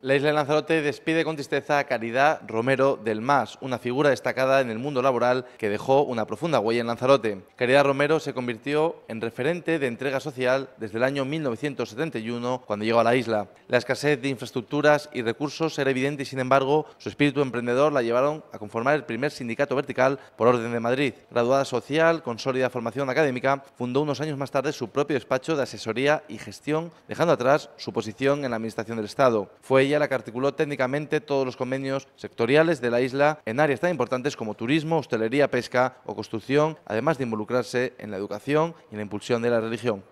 La isla de Lanzarote despide con tristeza a Caridad Romero del Mas, una figura destacada en el mundo laboral que dejó una profunda huella en Lanzarote. Caridad Romero se convirtió en referente de entrega social desde el año 1971, cuando llegó a la isla. La escasez de infraestructuras y recursos era evidente y, sin embargo, su espíritu emprendedor la llevaron a conformar el primer sindicato vertical por orden de Madrid. Graduada social, con sólida formación académica, fundó unos años más tarde su propio despacho de asesoría y gestión, dejando atrás su posición en la Administración del Estado. Fue ella la que articuló técnicamente todos los convenios sectoriales de la isla en áreas tan importantes como turismo, hostelería, pesca o construcción, además de involucrarse en la educación y en la impulsión de la religión.